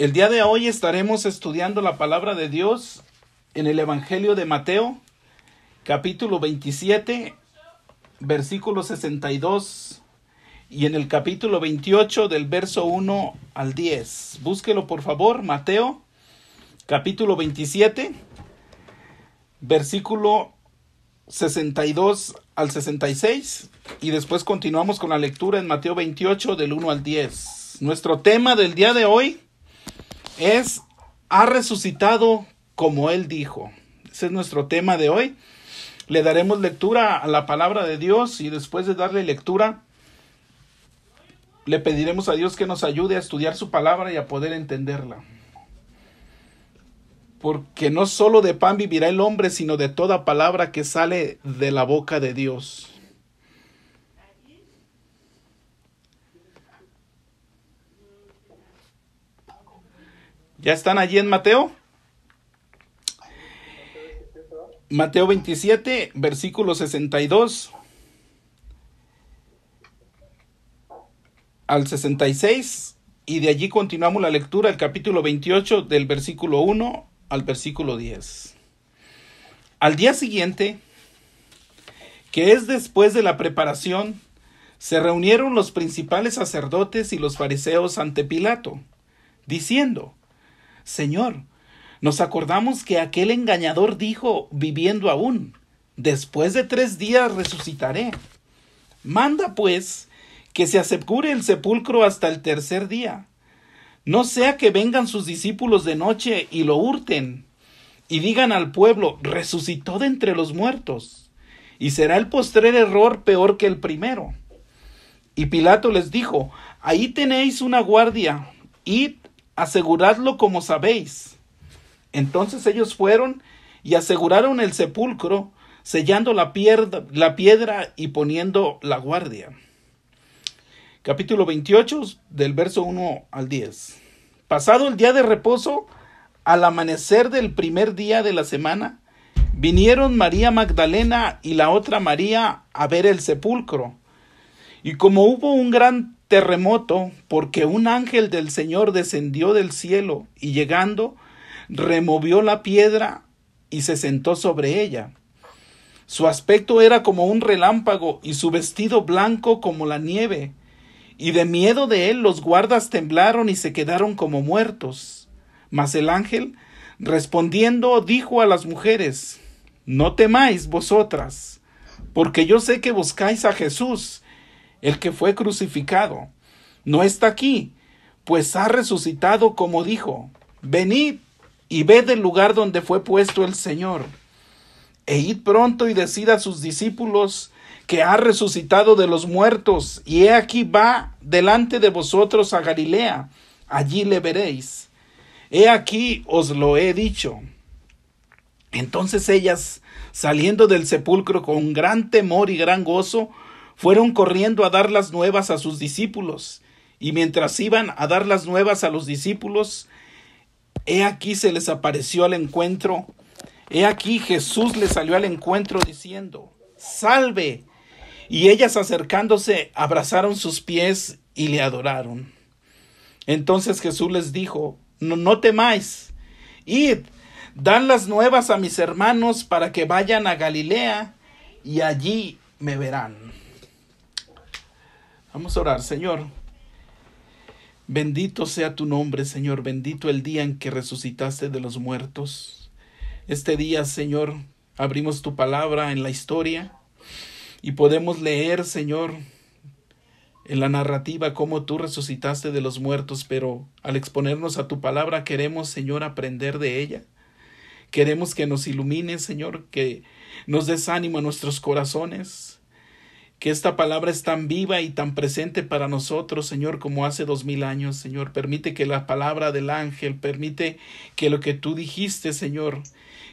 El día de hoy estaremos estudiando la palabra de Dios en el Evangelio de Mateo, capítulo 27, versículo 62 y en el capítulo 28 del verso 1 al 10. Búsquelo por favor, Mateo, capítulo 27, versículo 62 al 66 y después continuamos con la lectura en Mateo 28 del 1 al 10. Nuestro tema del día de hoy es, ha resucitado como Él dijo. Ese es nuestro tema de hoy. Le daremos lectura a la palabra de Dios y después de darle lectura, le pediremos a Dios que nos ayude a estudiar su palabra y a poder entenderla. Porque no solo de pan vivirá el hombre, sino de toda palabra que sale de la boca de Dios. ¿Ya están allí en Mateo? Mateo 27, versículo 62 al 66 y de allí continuamos la lectura el capítulo 28 del versículo 1 al versículo 10. Al día siguiente, que es después de la preparación, se reunieron los principales sacerdotes y los fariseos ante Pilato, diciendo, Señor, nos acordamos que aquel engañador dijo, viviendo aún, después de tres días resucitaré. Manda, pues, que se asegure el sepulcro hasta el tercer día. No sea que vengan sus discípulos de noche y lo hurten, y digan al pueblo, resucitó de entre los muertos, y será el postrer error peor que el primero. Y Pilato les dijo, ahí tenéis una guardia, id aseguradlo como sabéis. Entonces ellos fueron y aseguraron el sepulcro, sellando la, piedra, la piedra y poniendo la guardia. Capítulo 28, del verso 1 al 10. Pasado el día de reposo, al amanecer del primer día de la semana, vinieron María Magdalena y la otra María a ver el sepulcro. Y como hubo un gran terremoto, porque un ángel del Señor descendió del cielo y llegando, removió la piedra y se sentó sobre ella. Su aspecto era como un relámpago y su vestido blanco como la nieve. Y de miedo de él los guardas temblaron y se quedaron como muertos. Mas el ángel, respondiendo, dijo a las mujeres, No temáis vosotras, porque yo sé que buscáis a Jesús, el que fue crucificado, no está aquí, pues ha resucitado como dijo, venid y ved el lugar donde fue puesto el Señor, e id pronto y decid a sus discípulos que ha resucitado de los muertos, y he aquí va delante de vosotros a Galilea, allí le veréis. He aquí os lo he dicho. Entonces ellas, saliendo del sepulcro con gran temor y gran gozo, fueron corriendo a dar las nuevas a sus discípulos. Y mientras iban a dar las nuevas a los discípulos, he aquí se les apareció al encuentro. He aquí Jesús les salió al encuentro diciendo, salve. Y ellas acercándose abrazaron sus pies y le adoraron. Entonces Jesús les dijo, no, no temáis, id, dan las nuevas a mis hermanos para que vayan a Galilea y allí me verán. Vamos a orar, Señor. Bendito sea tu nombre, Señor, bendito el día en que resucitaste de los muertos. Este día, Señor, abrimos tu palabra en la historia y podemos leer, Señor, en la narrativa cómo tú resucitaste de los muertos, pero al exponernos a tu palabra queremos, Señor, aprender de ella. Queremos que nos ilumine, Señor, que nos des ánimo a nuestros corazones, que esta palabra es tan viva y tan presente para nosotros, Señor, como hace dos mil años, Señor. Permite que la palabra del ángel, permite que lo que tú dijiste, Señor,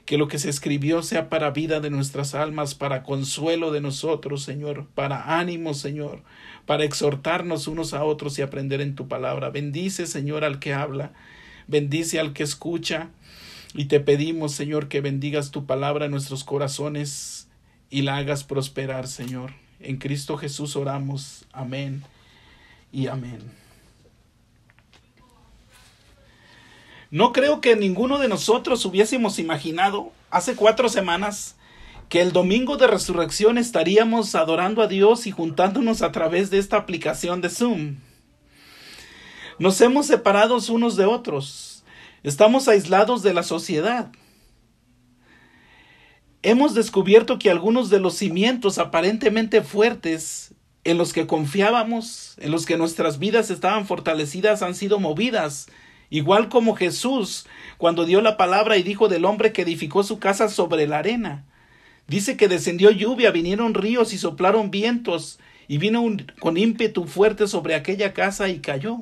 que lo que se escribió sea para vida de nuestras almas, para consuelo de nosotros, Señor, para ánimo, Señor, para exhortarnos unos a otros y aprender en tu palabra. Bendice, Señor, al que habla, bendice al que escucha, y te pedimos, Señor, que bendigas tu palabra en nuestros corazones y la hagas prosperar, Señor. En Cristo Jesús oramos. Amén y amén. No creo que ninguno de nosotros hubiésemos imaginado hace cuatro semanas que el domingo de resurrección estaríamos adorando a Dios y juntándonos a través de esta aplicación de Zoom. Nos hemos separado unos de otros. Estamos aislados de la sociedad hemos descubierto que algunos de los cimientos aparentemente fuertes en los que confiábamos, en los que nuestras vidas estaban fortalecidas, han sido movidas. Igual como Jesús, cuando dio la palabra y dijo del hombre que edificó su casa sobre la arena. Dice que descendió lluvia, vinieron ríos y soplaron vientos, y vino un, con ímpetu fuerte sobre aquella casa y cayó.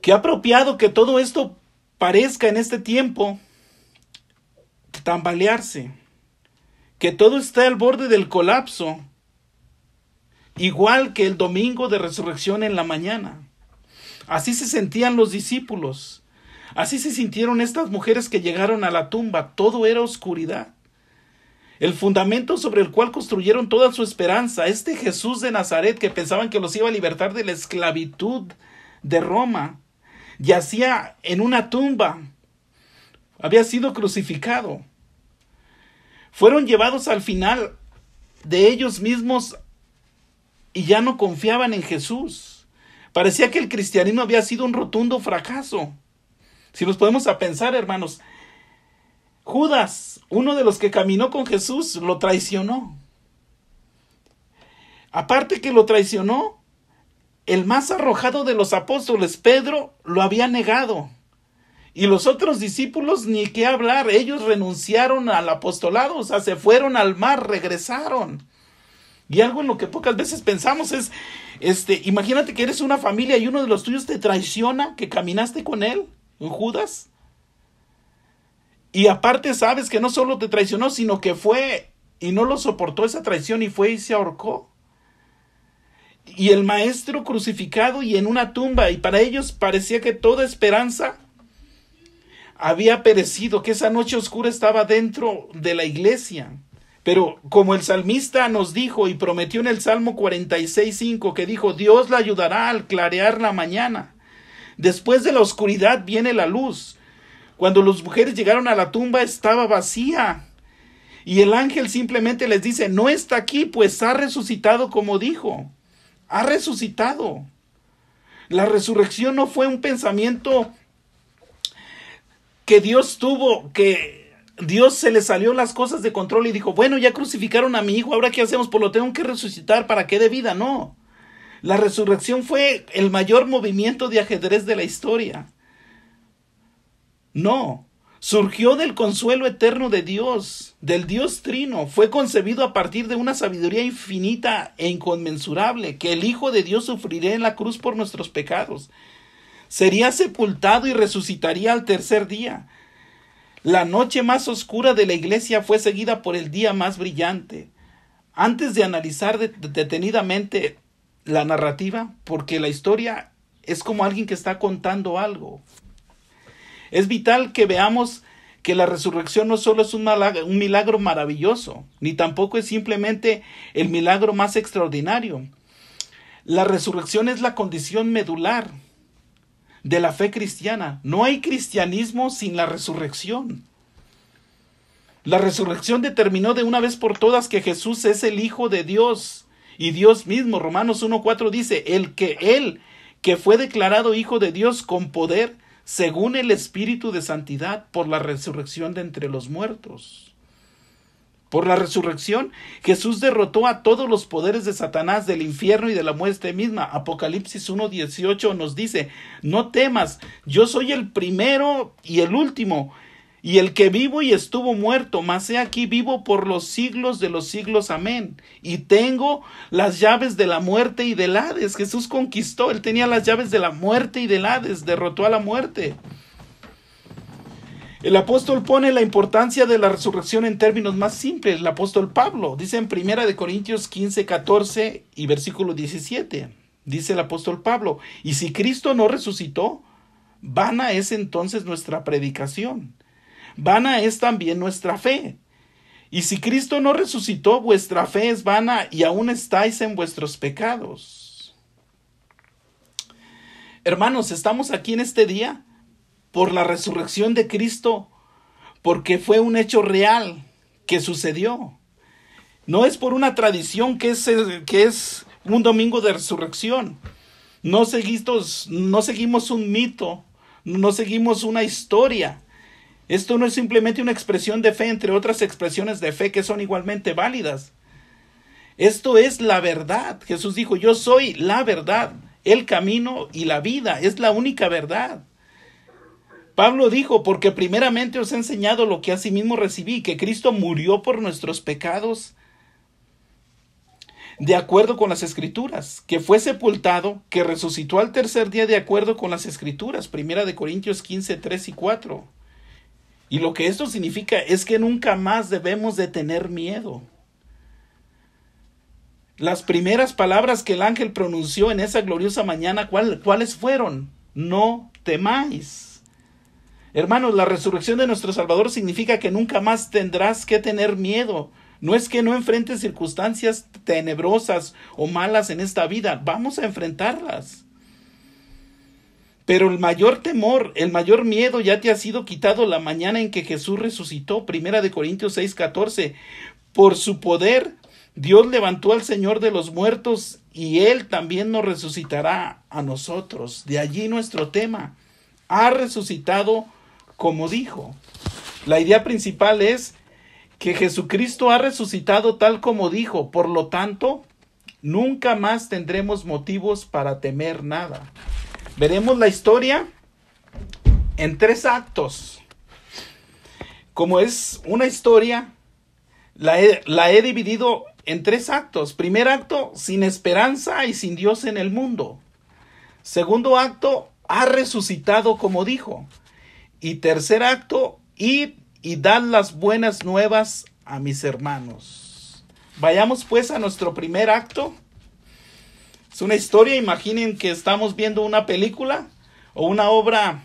Qué apropiado que todo esto parezca en este tiempo tambalearse, que todo está al borde del colapso, igual que el domingo de resurrección en la mañana. Así se sentían los discípulos, así se sintieron estas mujeres que llegaron a la tumba, todo era oscuridad. El fundamento sobre el cual construyeron toda su esperanza, este Jesús de Nazaret que pensaban que los iba a libertar de la esclavitud de Roma, yacía en una tumba, había sido crucificado fueron llevados al final de ellos mismos y ya no confiaban en Jesús. Parecía que el cristianismo había sido un rotundo fracaso. Si nos podemos a pensar, hermanos, Judas, uno de los que caminó con Jesús, lo traicionó. Aparte que lo traicionó, el más arrojado de los apóstoles, Pedro, lo había negado. Y los otros discípulos ni qué hablar, ellos renunciaron al apostolado, o sea, se fueron al mar, regresaron. Y algo en lo que pocas veces pensamos es, este, imagínate que eres una familia y uno de los tuyos te traiciona, que caminaste con él, en Judas. Y aparte sabes que no solo te traicionó, sino que fue y no lo soportó esa traición y fue y se ahorcó. Y el maestro crucificado y en una tumba, y para ellos parecía que toda esperanza había perecido, que esa noche oscura estaba dentro de la iglesia. Pero como el salmista nos dijo y prometió en el Salmo 46.5 que dijo, Dios la ayudará al clarear la mañana. Después de la oscuridad viene la luz. Cuando las mujeres llegaron a la tumba estaba vacía. Y el ángel simplemente les dice, no está aquí, pues ha resucitado como dijo. Ha resucitado. La resurrección no fue un pensamiento que Dios tuvo, que Dios se le salió las cosas de control y dijo, bueno, ya crucificaron a mi hijo, ahora qué hacemos, pues lo tengo que resucitar, ¿para qué de vida? No. La resurrección fue el mayor movimiento de ajedrez de la historia. No, surgió del consuelo eterno de Dios, del Dios trino, fue concebido a partir de una sabiduría infinita e inconmensurable, que el Hijo de Dios sufriría en la cruz por nuestros pecados sería sepultado y resucitaría al tercer día. La noche más oscura de la iglesia fue seguida por el día más brillante. Antes de analizar detenidamente la narrativa, porque la historia es como alguien que está contando algo. Es vital que veamos que la resurrección no solo es un, un, milagro maravilloso, ni tampoco es simplemente el milagro más extraordinario. La resurrección es la condición medular de la fe cristiana. No hay cristianismo sin la resurrección. La resurrección determinó de una vez por todas que Jesús es el Hijo de Dios y Dios mismo. Romanos 1.4 dice, el que Él, que fue declarado Hijo de Dios con poder, según el Espíritu de Santidad, por la resurrección de entre los muertos. Por la resurrección, Jesús derrotó a todos los poderes de Satanás, del infierno y de la muerte misma. Apocalipsis 1.18 nos dice, no temas, yo soy el primero y el último, y el que vivo y estuvo muerto, mas he aquí vivo por los siglos de los siglos. Amén. Y tengo las llaves de la muerte y del Hades. Jesús conquistó, él tenía las llaves de la muerte y del Hades, derrotó a la muerte. El apóstol pone la importancia de la resurrección en términos más simples. El apóstol Pablo dice en 1 Corintios 15, 14 y versículo 17. Dice el apóstol Pablo, y si Cristo no resucitó, vana es entonces nuestra predicación. Vana es también nuestra fe. Y si Cristo no resucitó, vuestra fe es vana y aún estáis en vuestros pecados. Hermanos, estamos aquí en este día por la resurrección de Cristo, porque fue un hecho real que sucedió. No es por una tradición que es, eh, que es un domingo de resurrección. No no seguimos un mito, no seguimos una historia. Esto no es simplemente una expresión de fe entre otras expresiones de fe que son igualmente válidas. Esto es la verdad. Jesús dijo, yo soy la verdad, el camino y la vida. Es la única verdad. Pablo dijo, porque primeramente os he enseñado lo que asimismo recibí, que Cristo murió por nuestros pecados, de acuerdo con las escrituras, que fue sepultado, que resucitó al tercer día de acuerdo con las escrituras, primera de Corintios 15, 3 y 4. Y lo que esto significa es que nunca más debemos de tener miedo. Las primeras palabras que el ángel pronunció en esa gloriosa mañana, ¿cuáles fueron? No temáis. Hermanos, la resurrección de nuestro Salvador significa que nunca más tendrás que tener miedo. No es que no enfrentes circunstancias tenebrosas o malas en esta vida, vamos a enfrentarlas. Pero el mayor temor, el mayor miedo ya te ha sido quitado la mañana en que Jesús resucitó. Primera de Corintios 6:14. Por su poder Dios levantó al Señor de los muertos y Él también nos resucitará a nosotros. De allí nuestro tema. Ha resucitado como dijo. La idea principal es que Jesucristo ha resucitado tal como dijo, por lo tanto, nunca más tendremos motivos para temer nada. Veremos la historia en tres actos. Como es una historia, la he, dividido en tres actos. Primer acto, sin esperanza y sin Dios en el mundo. Segundo acto, ha resucitado como dijo y tercer acto, id y dar las buenas nuevas a mis hermanos. Vayamos pues a nuestro primer acto. Es una historia, imaginen que estamos viendo una película o una obra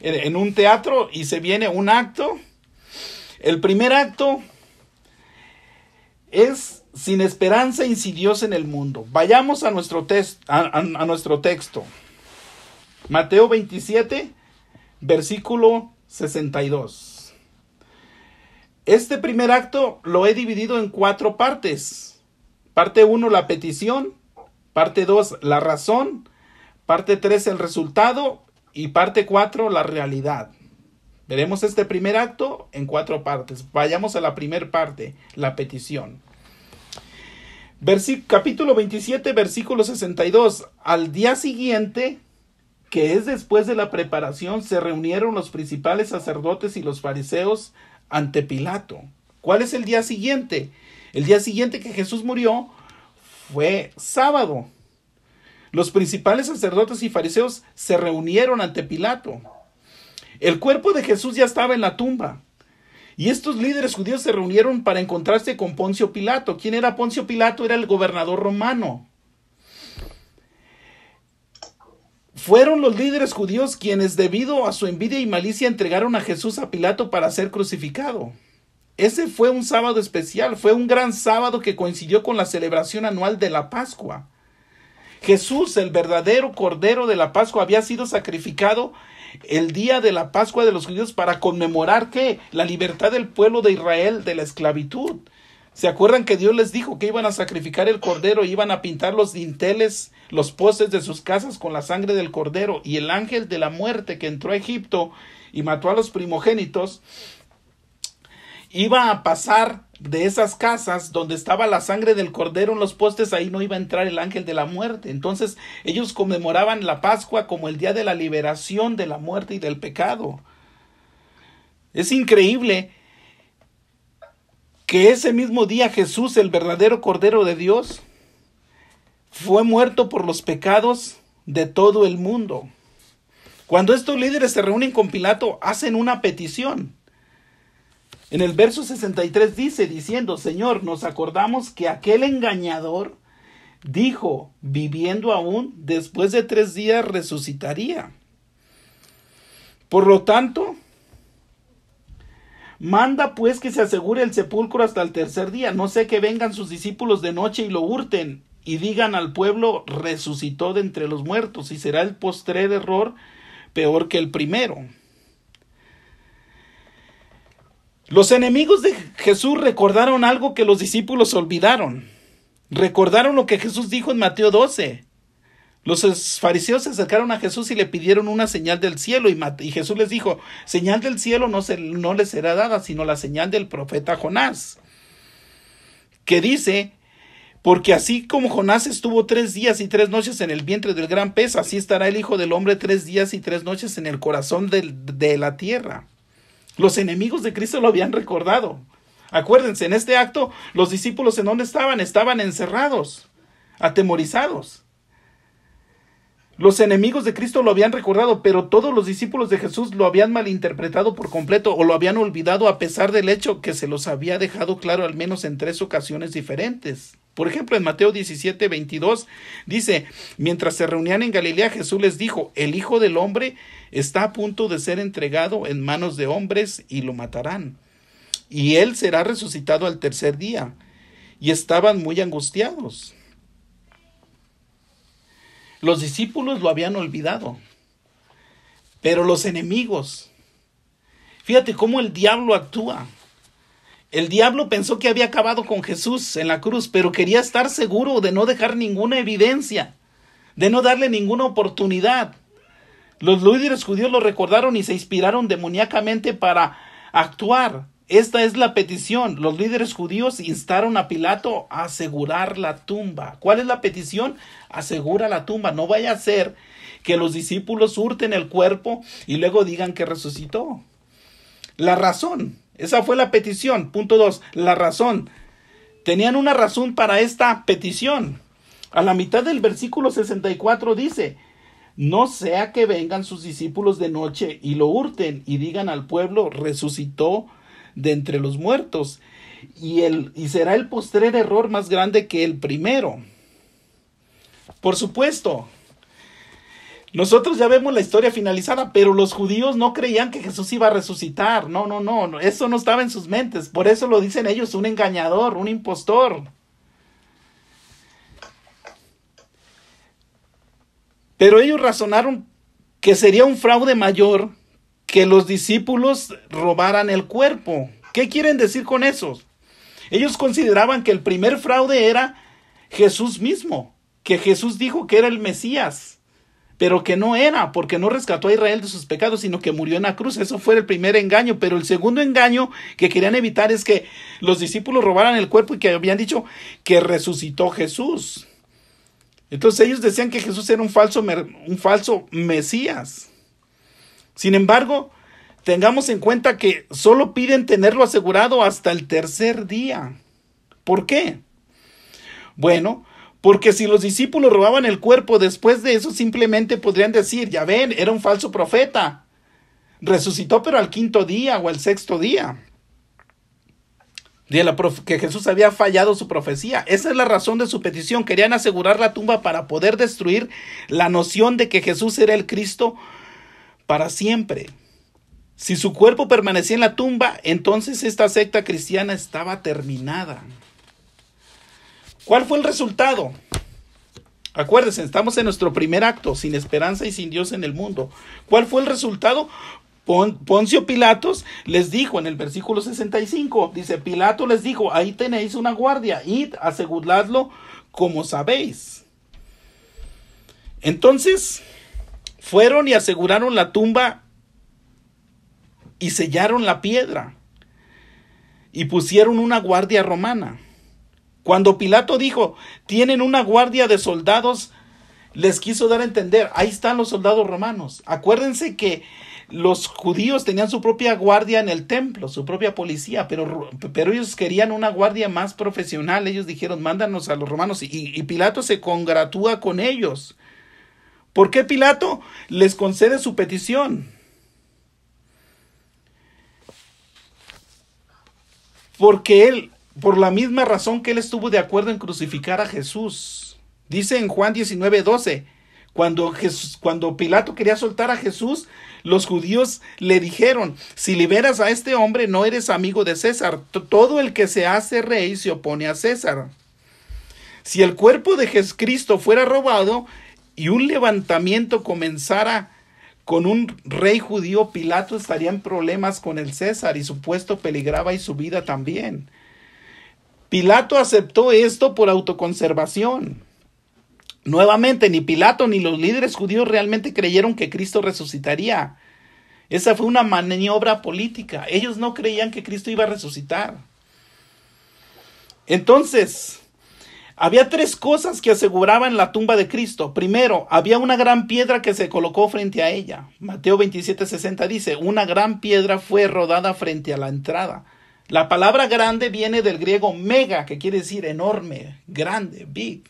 en un teatro y se viene un acto. El primer acto es sin esperanza insidiosa en el mundo. Vayamos a nuestro, a, a nuestro texto. Mateo 27, versículo 62. Este primer acto lo he dividido en cuatro partes. Parte 1, la petición. Parte 2, la razón. Parte 3, el resultado. Y parte 4, la realidad. Veremos este primer acto en cuatro partes. Vayamos a la primera parte, la petición. capítulo 27, versículo 62. Al día siguiente, que es después de la preparación, se reunieron los principales sacerdotes y los fariseos ante Pilato. ¿Cuál es el día siguiente? El día siguiente que Jesús murió fue sábado. Los principales sacerdotes y fariseos se reunieron ante Pilato. El cuerpo de Jesús ya estaba en la tumba. Y estos líderes judíos se reunieron para encontrarse con Poncio Pilato. ¿Quién era Poncio Pilato? Era el gobernador romano. Fueron los líderes judíos quienes debido a su envidia y malicia entregaron a Jesús a Pilato para ser crucificado. Ese fue un sábado especial, fue un gran sábado que coincidió con la celebración anual de la Pascua. Jesús, el verdadero Cordero de la Pascua, había sido sacrificado el día de la Pascua de los judíos para conmemorar que la libertad del pueblo de Israel de la esclavitud. ¿Se acuerdan que Dios les dijo que iban a sacrificar el cordero, iban a pintar los dinteles, los postes de sus casas con la sangre del cordero? Y el ángel de la muerte que entró a Egipto y mató a los primogénitos, iba a pasar de esas casas donde estaba la sangre del cordero en los postes, ahí no iba a entrar el ángel de la muerte. Entonces ellos conmemoraban la Pascua como el día de la liberación de la muerte y del pecado. Es increíble que ese mismo día Jesús, el verdadero Cordero de Dios, fue muerto por los pecados de todo el mundo. Cuando estos líderes se reúnen con Pilato, hacen una petición. En el verso 63 dice, diciendo, Señor, nos acordamos que aquel engañador dijo, viviendo aún, después de tres días resucitaría. Por lo tanto, Manda pues que se asegure el sepulcro hasta el tercer día, no sé que vengan sus discípulos de noche y lo hurten, y digan al pueblo resucitó de entre los muertos, y será el postrer error peor que el primero. Los enemigos de Jesús recordaron algo que los discípulos olvidaron. Recordaron lo que Jesús dijo en Mateo 12. Los fariseos se acercaron a Jesús y le pidieron una señal del cielo y, Jesús les dijo, señal del cielo no, se, no les será dada, sino la señal del profeta Jonás, que dice, porque así como Jonás estuvo tres días y tres noches en el vientre del gran pez, así estará el Hijo del Hombre tres días y tres noches en el corazón de, de la tierra. Los enemigos de Cristo lo habían recordado. Acuérdense, en este acto los discípulos en dónde estaban? Estaban encerrados, atemorizados. Los enemigos de Cristo lo habían recordado, pero todos los discípulos de Jesús lo habían malinterpretado por completo o lo habían olvidado a pesar del hecho que se los había dejado claro al menos en tres ocasiones diferentes. Por ejemplo, en Mateo 17, 22 dice, mientras se reunían en Galilea, Jesús les dijo, el Hijo del Hombre está a punto de ser entregado en manos de hombres y lo matarán. Y él será resucitado al tercer día. Y estaban muy angustiados. Los discípulos lo habían olvidado, pero los enemigos, fíjate cómo el diablo actúa. El diablo pensó que había acabado con Jesús en la cruz, pero quería estar seguro de no dejar ninguna evidencia, de no darle ninguna oportunidad. Los líderes judíos lo recordaron y se inspiraron demoníacamente para actuar. Esta es la petición. Los líderes judíos instaron a Pilato a asegurar la tumba. ¿Cuál es la petición? Asegura la tumba. No vaya a ser que los discípulos hurten el cuerpo y luego digan que resucitó. La razón. Esa fue la petición. Punto dos. La razón. Tenían una razón para esta petición. A la mitad del versículo 64 dice, no sea que vengan sus discípulos de noche y lo hurten y digan al pueblo, resucitó de entre los muertos, y, el, y será el postrer error más grande que el primero. Por supuesto, nosotros ya vemos la historia finalizada, pero los judíos no creían que Jesús iba a resucitar. No, no, no, eso no estaba en sus mentes. Por eso lo dicen ellos, un engañador, un impostor. Pero ellos razonaron que sería un fraude mayor que los discípulos robaran el cuerpo. ¿Qué quieren decir con eso? Ellos consideraban que el primer fraude era Jesús mismo, que Jesús dijo que era el Mesías, pero que no era, porque no rescató a Israel de sus pecados, sino que murió en la cruz. Eso fue el primer engaño, pero el segundo engaño que querían evitar es que los discípulos robaran el cuerpo y que habían dicho que resucitó Jesús. Entonces ellos decían que Jesús era un falso, un falso Mesías. Sin embargo, tengamos en cuenta que solo piden tenerlo asegurado hasta el tercer día. ¿Por qué? Bueno, porque si los discípulos robaban el cuerpo después de eso, simplemente podrían decir, ya ven, era un falso profeta. Resucitó pero al quinto día o al sexto día. que Jesús había fallado su profecía. Esa es la razón de su petición. Querían asegurar la tumba para poder destruir la noción de que Jesús era el Cristo para siempre. Si su cuerpo permanecía en la tumba, entonces esta secta cristiana estaba terminada. ¿Cuál fue el resultado? Acuérdense, estamos en nuestro primer acto, sin esperanza y sin Dios en el mundo. ¿Cuál fue el resultado? Poncio Pilatos les dijo en el versículo 65, dice, Pilato les dijo, ahí tenéis una guardia, id, aseguradlo como sabéis. Entonces, fueron y aseguraron la tumba y sellaron la piedra y pusieron una guardia romana. Cuando Pilato dijo, tienen una guardia de soldados, les quiso dar a entender, ahí están los soldados romanos. Acuérdense que los judíos tenían su propia guardia en el templo, su propia policía, pero, pero ellos querían una guardia más profesional. Ellos dijeron, mándanos a los romanos y, y Pilato se congratúa con ellos. ¿Por qué Pilato les concede su petición? Porque él, por la misma razón que él estuvo de acuerdo en crucificar a Jesús. Dice en Juan 19, 12, cuando, cuando Pilato quería soltar a Jesús, los judíos le dijeron, si liberas a este hombre no eres amigo de César, todo el que se hace rey se opone a César. Si el cuerpo de Jesucristo fuera robado, y un levantamiento comenzara con un rey judío, Pilato estaría en problemas con el César y su puesto peligraba y su vida también. Pilato aceptó esto por autoconservación. Nuevamente, ni Pilato ni los líderes judíos realmente creyeron que Cristo resucitaría. Esa fue una maniobra política. Ellos no creían que Cristo iba a resucitar. Entonces, había tres cosas que aseguraban la tumba de Cristo. Primero, había una gran piedra que se colocó frente a ella. Mateo 27:60 dice, una gran piedra fue rodada frente a la entrada. La palabra grande viene del griego mega, que quiere decir enorme, grande, big.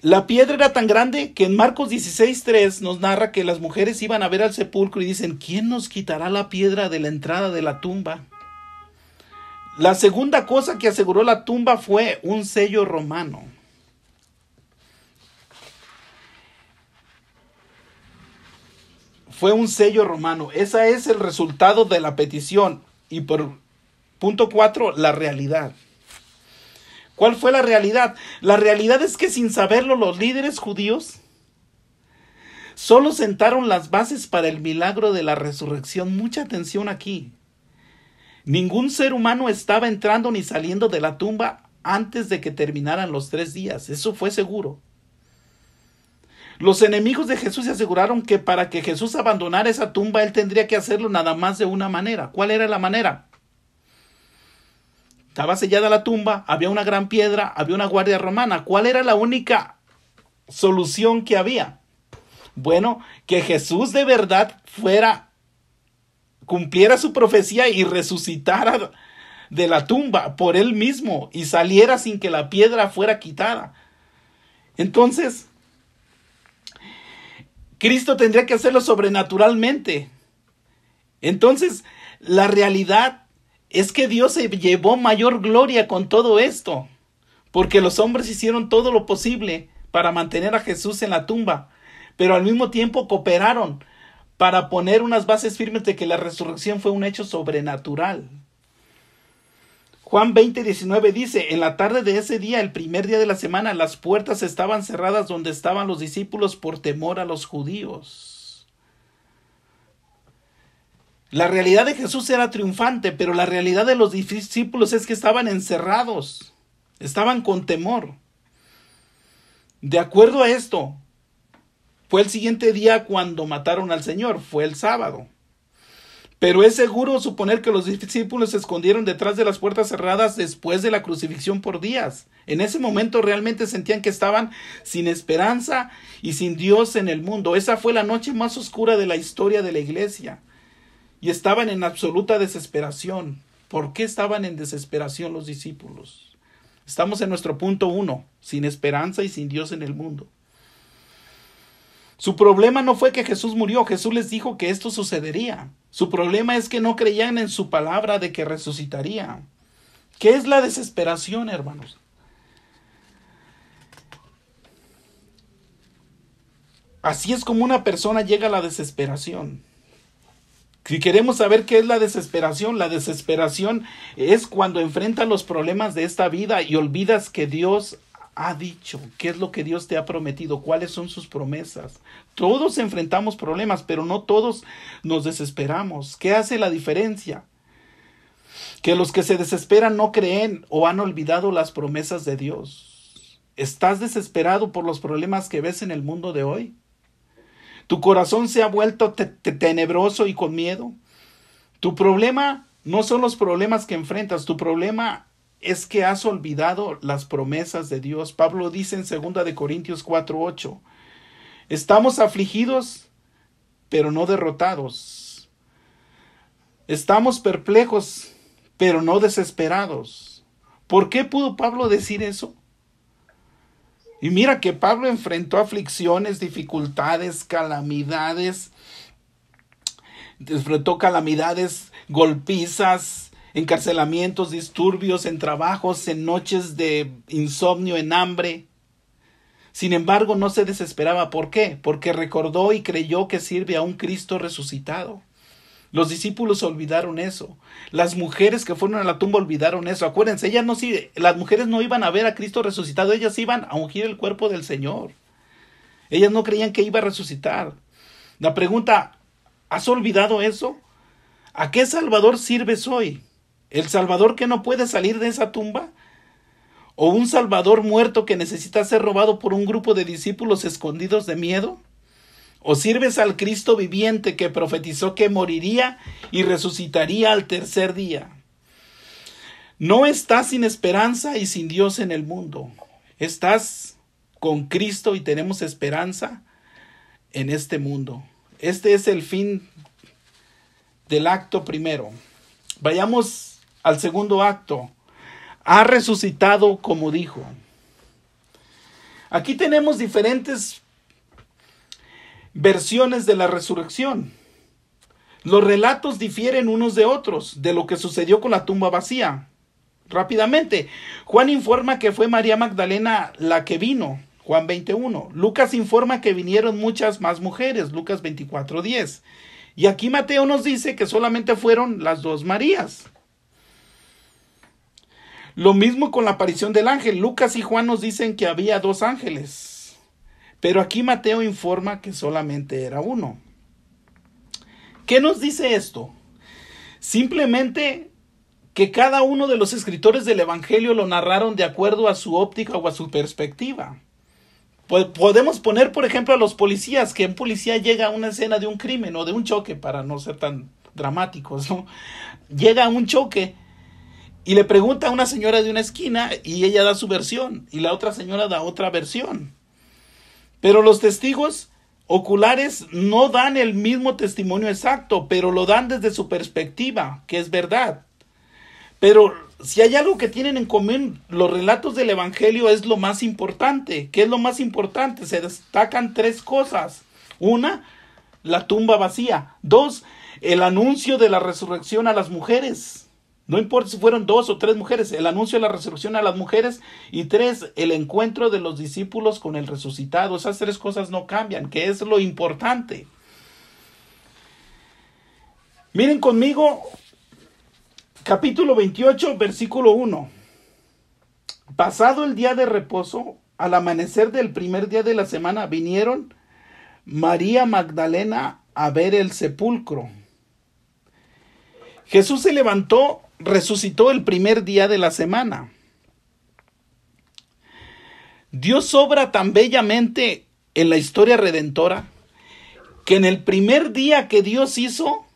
La piedra era tan grande que en Marcos 16:3 nos narra que las mujeres iban a ver al sepulcro y dicen, ¿quién nos quitará la piedra de la entrada de la tumba? La segunda cosa que aseguró la tumba fue un sello romano. Fue un sello romano. Ese es el resultado de la petición. Y por punto cuatro, la realidad. ¿Cuál fue la realidad? La realidad es que sin saberlo los líderes judíos solo sentaron las bases para el milagro de la resurrección. Mucha atención aquí. Ningún ser humano estaba entrando ni saliendo de la tumba antes de que terminaran los tres días. Eso fue seguro. Los enemigos de Jesús se aseguraron que para que Jesús abandonara esa tumba, él tendría que hacerlo nada más de una manera. ¿Cuál era la manera? Estaba sellada la tumba, había una gran piedra, había una guardia romana. ¿Cuál era la única solución que había? Bueno, que Jesús de verdad fuera cumpliera su profecía y resucitara de la tumba por él mismo y saliera sin que la piedra fuera quitada. Entonces, Cristo tendría que hacerlo sobrenaturalmente. Entonces, la realidad es que Dios se llevó mayor gloria con todo esto, porque los hombres hicieron todo lo posible para mantener a Jesús en la tumba, pero al mismo tiempo cooperaron para poner unas bases firmes de que la resurrección fue un hecho sobrenatural. Juan 20, dice, en la tarde de ese día, el primer día de la semana, las puertas estaban cerradas donde estaban los discípulos por temor a los judíos. La realidad de Jesús era triunfante, pero la realidad de los discípulos es que estaban encerrados, estaban con temor. De acuerdo a esto, fue el siguiente día cuando mataron al Señor, fue el sábado. Pero es seguro suponer que los discípulos se escondieron detrás de las puertas cerradas después de la crucifixión por días. En ese momento realmente sentían que estaban sin esperanza y sin Dios en el mundo. Esa fue la noche más oscura de la historia de la iglesia. Y estaban en absoluta desesperación. ¿Por qué estaban en desesperación los discípulos? Estamos en nuestro punto uno, sin esperanza y sin Dios en el mundo. Su problema no fue que Jesús murió, Jesús les dijo que esto sucedería. Su problema es que no creían en su palabra de que resucitaría. ¿Qué es la desesperación, hermanos? Así es como una persona llega a la desesperación. Si queremos saber qué es la desesperación, la desesperación es cuando enfrentas los problemas de esta vida y olvidas que Dios ha dicho, qué es lo que Dios te ha prometido, cuáles son sus promesas. Todos enfrentamos problemas, pero no todos nos desesperamos. ¿Qué hace la diferencia? Que los que se desesperan no creen o han olvidado las promesas de Dios. ¿Estás desesperado por los problemas que ves en el mundo de hoy? ¿Tu corazón se ha vuelto tenebroso y con miedo? Tu problema no son los problemas que enfrentas, tu problema es que has olvidado las promesas de Dios. Pablo dice en 2 de Corintios 4:8, estamos afligidos, pero no derrotados. Estamos perplejos, pero no desesperados. ¿Por qué pudo Pablo decir eso? Y mira que Pablo enfrentó aflicciones, dificultades, calamidades, enfrentó calamidades, golpizas, encarcelamientos, disturbios en trabajos, en noches de insomnio, en hambre. Sin embargo, no se desesperaba. ¿Por qué? Porque recordó y creyó que sirve a un Cristo resucitado. Los discípulos olvidaron eso. Las mujeres que fueron a la tumba olvidaron eso. Acuérdense, ellas no, las mujeres no iban a ver a Cristo resucitado, ellas iban a ungir el cuerpo del Señor. Ellas no creían que iba a resucitar. La pregunta, ¿has olvidado eso? ¿A qué Salvador sirves hoy? ¿El Salvador que no puede salir de esa tumba? ¿O un Salvador muerto que necesita ser robado por un grupo de discípulos escondidos de miedo? ¿O sirves al Cristo viviente que profetizó que moriría y resucitaría al tercer día? No estás sin esperanza y sin Dios en el mundo. Estás con Cristo y tenemos esperanza en este mundo. Este es el fin del acto primero. Vayamos al segundo acto. Ha resucitado como dijo. Aquí tenemos diferentes versiones de la resurrección. Los relatos difieren unos de otros de lo que sucedió con la tumba vacía. Rápidamente, Juan informa que fue María Magdalena la que vino, Juan 21. Lucas informa que vinieron muchas más mujeres, Lucas 24.10. Y aquí Mateo nos dice que solamente fueron las dos Marías, lo mismo con la aparición del ángel. Lucas y Juan nos dicen que había dos ángeles, pero aquí Mateo informa que solamente era uno. ¿Qué nos dice esto? Simplemente que cada uno de los escritores del Evangelio lo narraron de acuerdo a su óptica o a su perspectiva. Podemos poner, por ejemplo, a los policías, que un policía llega a una escena de un crimen o de un choque, para no ser tan dramáticos, ¿no? Llega a un choque y le pregunta a una señora de una esquina y ella da su versión y la otra señora da otra versión. Pero los testigos oculares no dan el mismo testimonio exacto, pero lo dan desde su perspectiva, que es verdad. Pero si hay algo que tienen en común, los relatos del Evangelio es lo más importante. ¿Qué es lo más importante? Se destacan tres cosas. Una, la tumba vacía. Dos, el anuncio de la resurrección a las mujeres. No importa si fueron dos o tres mujeres, el anuncio de la resurrección a las mujeres y tres, el encuentro de los discípulos con el resucitado. Esas tres cosas no cambian, que es lo importante. Miren conmigo capítulo 28, versículo 1. Pasado el día de reposo, al amanecer del primer día de la semana, vinieron María Magdalena a ver el sepulcro. Jesús se levantó resucitó el primer día de la semana. Dios obra tan bellamente en la historia redentora que en el primer día que Dios hizo,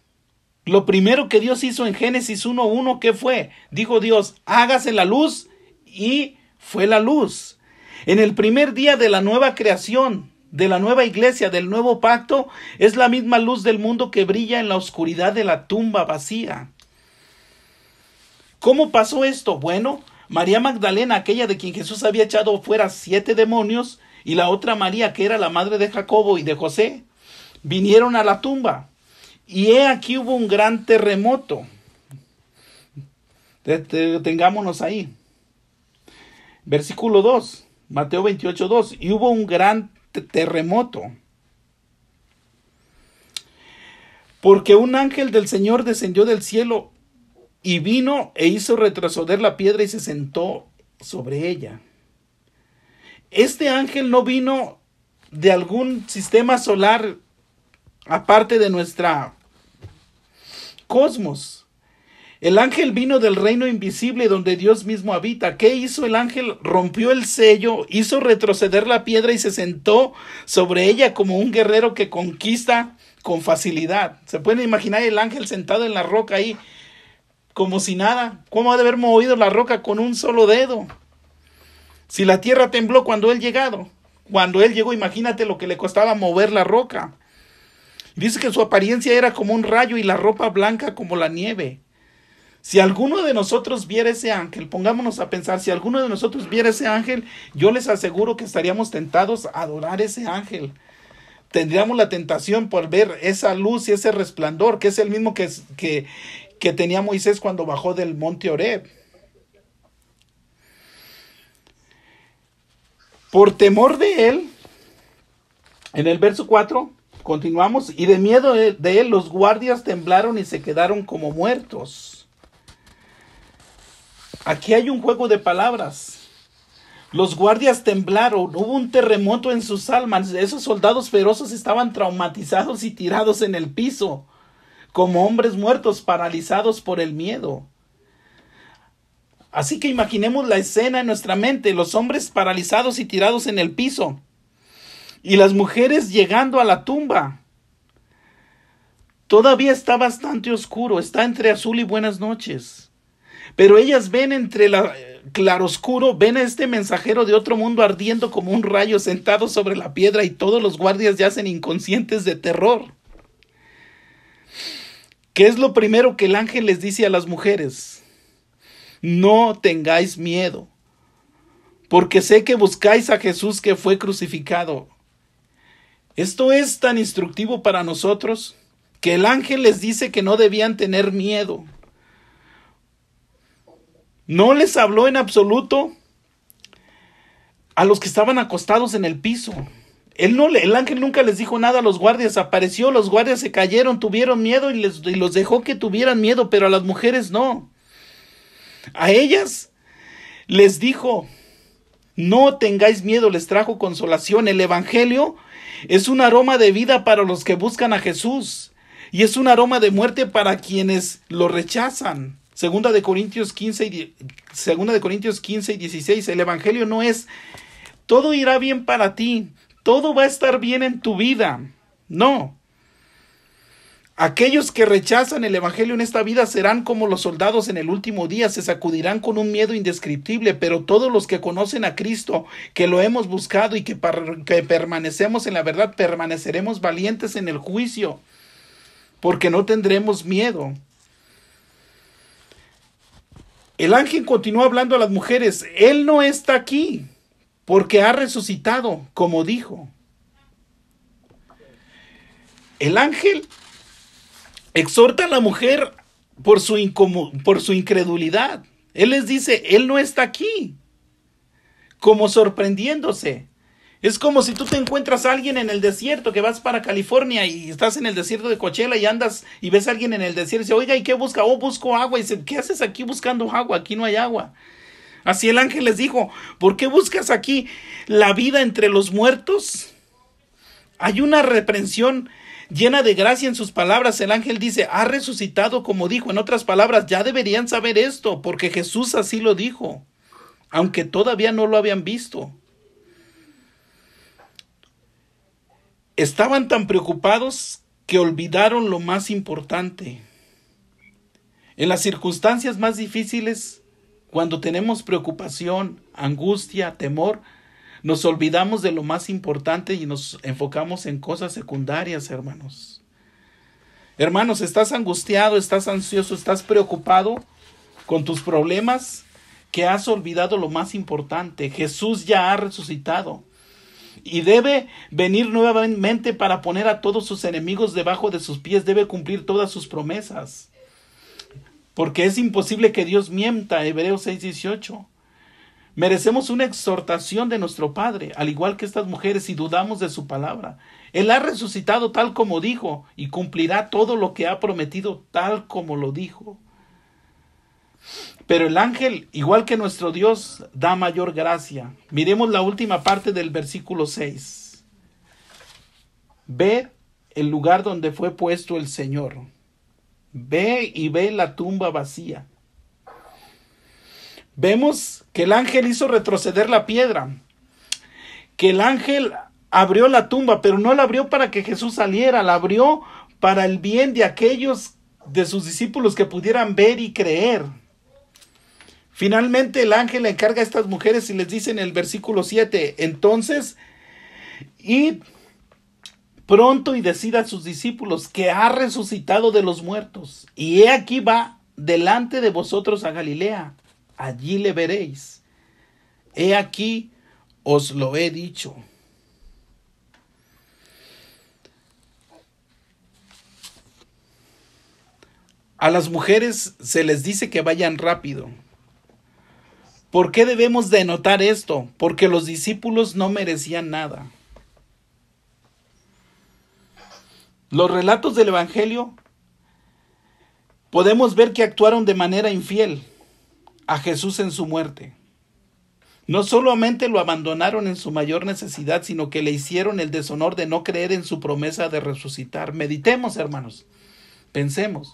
lo primero que Dios hizo en Génesis 1.1, ¿qué fue? Dijo Dios, hágase la luz y fue la luz. En el primer día de la nueva creación, de la nueva iglesia, del nuevo pacto, es la misma luz del mundo que brilla en la oscuridad de la tumba vacía. ¿Cómo pasó esto? Bueno, María Magdalena, aquella de quien Jesús había echado fuera siete demonios, y la otra María, que era la madre de Jacobo y de José, vinieron a la tumba. Y he aquí hubo un gran terremoto. Tengámonos ahí. Versículo 2, Mateo 28, 2. Y hubo un gran terremoto. Porque un ángel del Señor descendió del cielo y vino e hizo retroceder la piedra y se sentó sobre ella. Este ángel no vino de algún sistema solar aparte de nuestra cosmos. El ángel vino del reino invisible donde Dios mismo habita. ¿Qué hizo el ángel? Rompió el sello, hizo retroceder la piedra y se sentó sobre ella como un guerrero que conquista con facilidad. Se pueden imaginar el ángel sentado en la roca ahí como si nada. ¿Cómo ha de haber movido la roca con un solo dedo? Si la tierra tembló cuando él llegado, cuando él llegó, imagínate lo que le costaba mover la roca. Dice que su apariencia era como un rayo y la ropa blanca como la nieve. Si alguno de nosotros viera ese ángel, pongámonos a pensar, si alguno de nosotros viera ese ángel, yo les aseguro que estaríamos tentados a adorar ese ángel. Tendríamos la tentación por ver esa luz y ese resplandor, que es el mismo que, que que tenía Moisés cuando bajó del monte Oreb. Por temor de él, en el verso 4, continuamos, y de miedo de él los guardias temblaron y se quedaron como muertos. Aquí hay un juego de palabras. Los guardias temblaron, hubo un terremoto en sus almas, esos soldados feroces estaban traumatizados y tirados en el piso como hombres muertos paralizados por el miedo. Así que imaginemos la escena en nuestra mente, los hombres paralizados y tirados en el piso, y las mujeres llegando a la tumba. Todavía está bastante oscuro, está entre azul y buenas noches. Pero ellas ven entre la eh, claroscuro, ven a este mensajero de otro mundo ardiendo como un rayo sentado sobre la piedra y todos los guardias yacen inconscientes de terror. ¿Qué es lo primero que el ángel les dice a las mujeres? No tengáis miedo, porque sé que buscáis a Jesús que fue crucificado. Esto es tan instructivo para nosotros que el ángel les dice que no debían tener miedo. No les habló en absoluto a los que estaban acostados en el piso el ángel nunca les dijo nada a los guardias, apareció, los guardias se cayeron, tuvieron miedo y, les, los dejó que tuvieran miedo, pero a las mujeres no. A ellas les dijo, no tengáis miedo, les trajo consolación. El Evangelio es un aroma de vida para los que buscan a Jesús y es un aroma de muerte para quienes lo rechazan. Segunda de Corintios 15 y, segunda de Corintios 15 y 16, el Evangelio no es, todo irá bien para ti, todo va a estar bien en tu vida. No. Aquellos que rechazan el Evangelio en esta vida serán como los soldados en el último día, se sacudirán con un miedo indescriptible, pero todos los que conocen a Cristo, que lo hemos buscado y que, permanecemos en la verdad, permaneceremos valientes en el juicio, porque no tendremos miedo. El ángel continúa hablando a las mujeres, Él no está aquí, porque ha resucitado, como dijo. El ángel exhorta a la mujer por su, por su incredulidad. Él les dice, Él no está aquí, como sorprendiéndose. Es como si tú te encuentras a alguien en el desierto, que vas para California y estás en el desierto de Coachella y andas y ves a alguien en el desierto y dice, oiga, ¿y qué busca? Oh, busco agua. Y dice, ¿qué haces aquí buscando agua? Aquí no hay agua. Así el ángel les dijo, ¿por qué buscas aquí la vida entre los muertos? Hay una reprensión llena de gracia en sus palabras. El ángel dice, ha resucitado como dijo. En otras palabras, ya deberían saber esto, porque Jesús así lo dijo, aunque todavía no lo habían visto. Estaban tan preocupados que olvidaron lo más importante. En las circunstancias más difíciles, cuando tenemos preocupación, angustia, temor, nos olvidamos de lo más importante y nos enfocamos en cosas secundarias, hermanos. Hermanos, ¿estás angustiado, estás ansioso, estás preocupado con tus problemas? Que has olvidado lo más importante. Jesús ya ha resucitado y debe venir nuevamente para poner a todos sus enemigos debajo de sus pies, debe cumplir todas sus promesas porque es imposible que Dios mienta, Hebreos 6:18. Merecemos una exhortación de nuestro Padre, al igual que estas mujeres, si dudamos de su palabra. Él ha resucitado tal como dijo, y cumplirá todo lo que ha prometido tal como lo dijo. Pero el ángel, igual que nuestro Dios, da mayor gracia. Miremos la última parte del versículo 6. ve el lugar donde fue puesto el Señor. Ve y ve la tumba vacía. Vemos que el ángel hizo retroceder la piedra, que el ángel abrió la tumba, pero no la abrió para que Jesús saliera, la abrió para el bien de aquellos de sus discípulos que pudieran ver y creer. Finalmente el ángel le encarga a estas mujeres y les dice en el versículo 7, entonces, y pronto y decida a sus discípulos que ha resucitado de los muertos. Y he aquí va delante de vosotros a Galilea, allí le veréis. He aquí os lo he dicho. A las mujeres se les dice que vayan rápido. ¿Por qué debemos de notar esto? Porque los discípulos no merecían nada. los relatos del Evangelio, podemos ver que actuaron de manera infiel a Jesús en su muerte. No solamente lo abandonaron en su mayor necesidad, sino que le hicieron el deshonor de no creer en su promesa de resucitar. Meditemos, hermanos. Pensemos.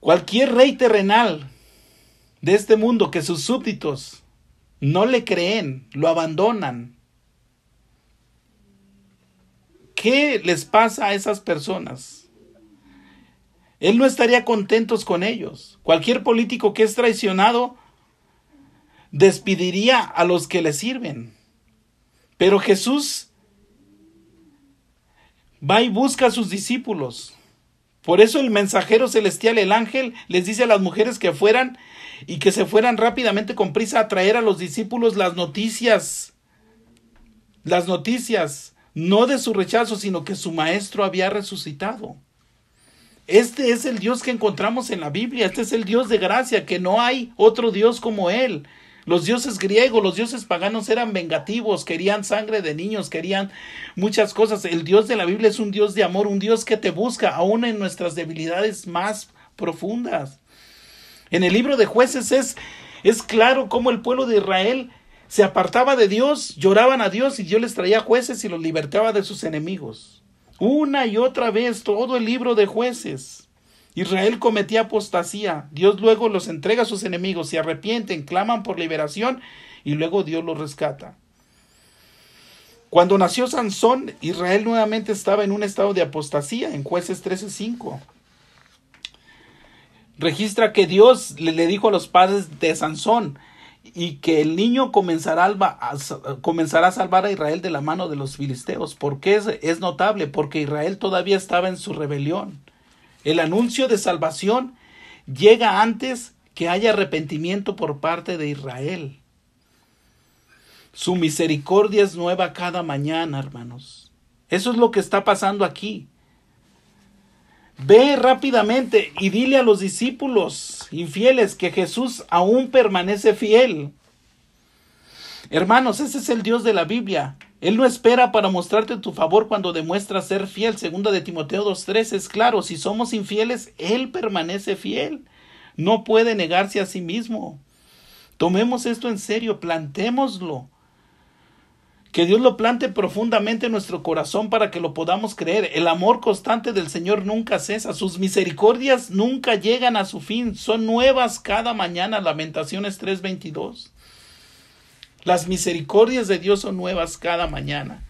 Cualquier rey terrenal de este mundo que sus súbditos no le creen, lo abandonan, ¿Qué les pasa a esas personas? Él no estaría contentos con ellos. Cualquier político que es traicionado despediría a los que le sirven. Pero Jesús va y busca a sus discípulos. Por eso el mensajero celestial, el ángel, les dice a las mujeres que fueran y que se fueran rápidamente con prisa a traer a los discípulos las noticias. Las noticias no de su rechazo, sino que su maestro había resucitado. Este es el Dios que encontramos en la Biblia, este es el Dios de gracia, que no hay otro Dios como Él. Los dioses griegos, los dioses paganos eran vengativos, querían sangre de niños, querían muchas cosas. El Dios de la Biblia es un Dios de amor, un Dios que te busca aún en nuestras debilidades más profundas. En el libro de jueces es, es claro cómo el pueblo de Israel se apartaba de Dios, lloraban a Dios y Dios les traía jueces y los libertaba de sus enemigos. Una y otra vez todo el libro de jueces. Israel cometía apostasía, Dios luego los entrega a sus enemigos, se arrepienten, claman por liberación y luego Dios los rescata. Cuando nació Sansón, Israel nuevamente estaba en un estado de apostasía, en jueces 13.5 registra que Dios le, dijo a los padres de Sansón, y que el niño comenzará a, a salvar a Israel de la mano de los filisteos. ¿Por qué es notable? Porque Israel todavía estaba en su rebelión. El anuncio de salvación llega antes que haya arrepentimiento por parte de Israel. Su misericordia es nueva cada mañana, hermanos. Eso es lo que está pasando aquí. Ve rápidamente y dile a los discípulos infieles que Jesús aún permanece fiel. Hermanos, ese es el Dios de la Biblia. Él no espera para mostrarte tu favor cuando demuestras ser fiel. Segunda de Timoteo 2.3 es claro, si somos infieles, Él permanece fiel. No puede negarse a sí mismo. Tomemos esto en serio, plantémoslo. Que Dios lo plante profundamente en nuestro corazón para que lo podamos creer. El amor constante del Señor nunca cesa, sus misericordias nunca llegan a su fin, son nuevas cada mañana. Lamentaciones 3:22. Las misericordias de Dios son nuevas cada mañana.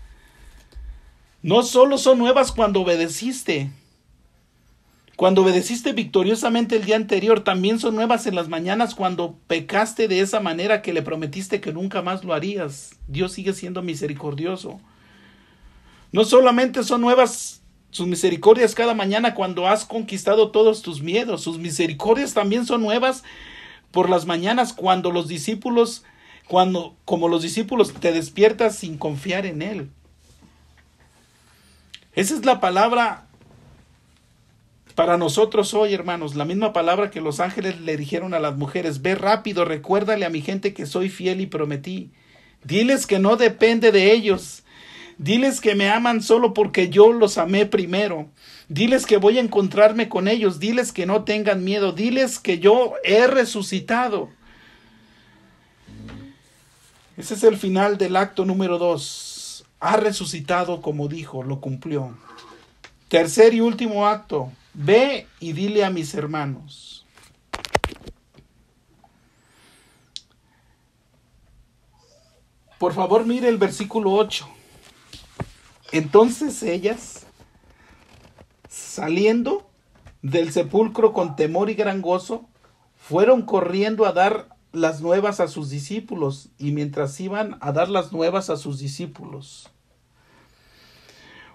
No solo son nuevas cuando obedeciste, cuando obedeciste victoriosamente el día anterior, también son nuevas en las mañanas cuando pecaste de esa manera que le prometiste que nunca más lo harías. Dios sigue siendo misericordioso. No solamente son nuevas sus misericordias cada mañana cuando has conquistado todos tus miedos, sus misericordias también son nuevas por las mañanas cuando los discípulos, cuando como los discípulos te despiertas sin confiar en Él. Esa es la palabra para nosotros hoy, hermanos, la misma palabra que los ángeles le dijeron a las mujeres, ve rápido, recuérdale a mi gente que soy fiel y prometí. Diles que no depende de ellos. Diles que me aman solo porque yo los amé primero. Diles que voy a encontrarme con ellos. Diles que no tengan miedo. Diles que yo he resucitado. Ese es el final del acto número dos. Ha resucitado como dijo, lo cumplió. Tercer y último acto, Ve y dile a mis hermanos. Por favor, mire el versículo 8. Entonces ellas, saliendo del sepulcro con temor y gran gozo, fueron corriendo a dar las nuevas a sus discípulos, y mientras iban a dar las nuevas a sus discípulos,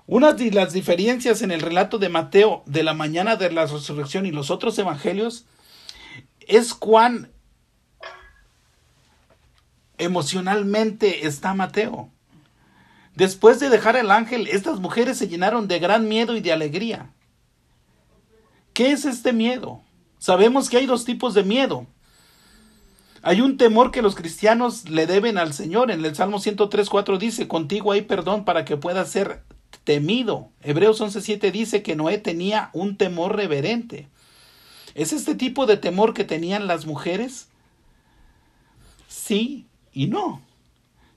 una de las diferencias en el relato de Mateo de la mañana de la resurrección y los otros evangelios es cuán emocionalmente está Mateo. Después de dejar el ángel, estas mujeres se llenaron de gran miedo y de alegría. ¿Qué es este miedo? Sabemos que hay dos tipos de miedo. Hay un temor que los cristianos le deben al Señor. En el Salmo 103.4 dice, contigo hay perdón para que pueda ser temido. Hebreos 11.7 dice que Noé tenía un temor reverente. ¿Es este tipo de temor que tenían las mujeres? Sí y no.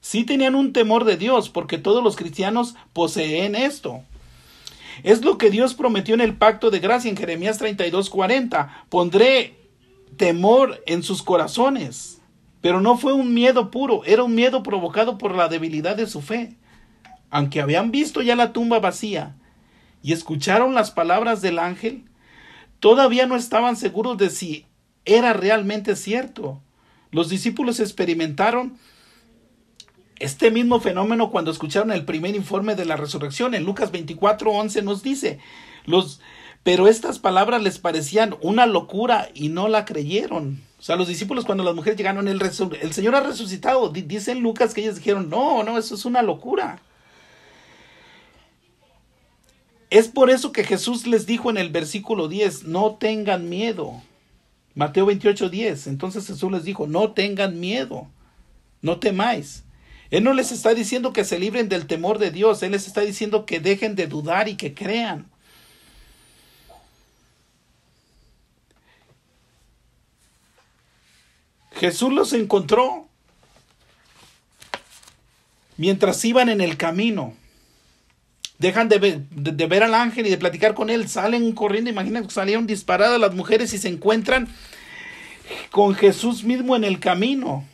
Sí tenían un temor de Dios, porque todos los cristianos poseen esto. Es lo que Dios prometió en el pacto de gracia en Jeremías 32:40. Pondré temor en sus corazones. Pero no fue un miedo puro, era un miedo provocado por la debilidad de su fe aunque habían visto ya la tumba vacía y escucharon las palabras del ángel, todavía no estaban seguros de si era realmente cierto. Los discípulos experimentaron este mismo fenómeno cuando escucharon el primer informe de la resurrección. En Lucas 24, 11 nos dice, los, pero estas palabras les parecían una locura y no la creyeron. O sea, los discípulos cuando las mujeres llegaron, el, el Señor ha resucitado, dicen Lucas que ellas dijeron, no, no, eso es una locura. Es por eso que Jesús les dijo en el versículo 10, no tengan miedo. Mateo 28, 10. Entonces Jesús les dijo, no tengan miedo, no temáis. Él no les está diciendo que se libren del temor de Dios, Él les está diciendo que dejen de dudar y que crean. Jesús los encontró mientras iban en el camino dejan de ver, al ángel y de platicar con él, salen corriendo, Imagínense que salieron disparadas las mujeres y se encuentran con Jesús mismo en el camino.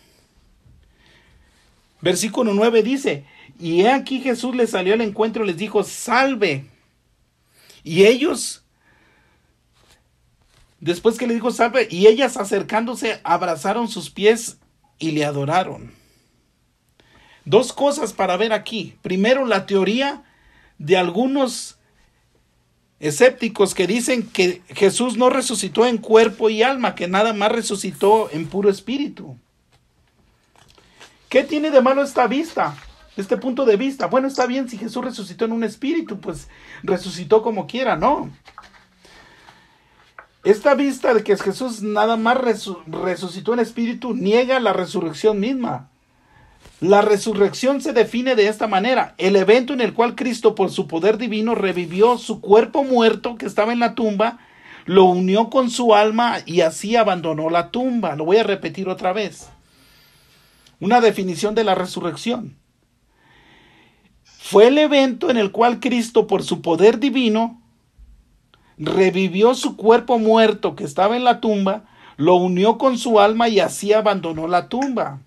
Versículo 9 dice, y he aquí Jesús les salió al encuentro y les dijo, salve. Y ellos, después que le dijo salve, y ellas acercándose abrazaron sus pies y le adoraron. Dos cosas para ver aquí. Primero, la teoría de algunos escépticos que dicen que Jesús no resucitó en cuerpo y alma, que nada más resucitó en puro espíritu. ¿Qué tiene de malo esta vista? Este punto de vista. Bueno, está bien si Jesús resucitó en un espíritu, pues resucitó como quiera, ¿no? Esta vista de que Jesús nada más resucitó en espíritu niega la resurrección misma. La resurrección se define de esta manera, el evento en el cual Cristo por su poder divino revivió su cuerpo muerto que estaba en la tumba, lo unió con su alma y así abandonó la tumba. Lo voy a repetir otra vez. Una definición de la resurrección. Fue el evento en el cual Cristo por su poder divino revivió su cuerpo muerto que estaba en la tumba, lo unió con su alma y así abandonó la tumba.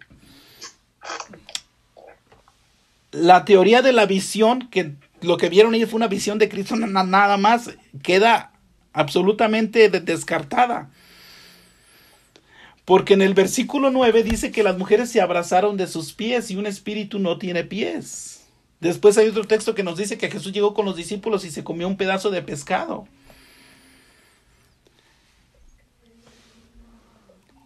La teoría de la visión, que lo que vieron ellos fue una visión de Cristo nada más, queda absolutamente descartada. Porque en el versículo 9 dice que las mujeres se abrazaron de sus pies y un espíritu no tiene pies. Después hay otro texto que nos dice que Jesús llegó con los discípulos y se comió un pedazo de pescado.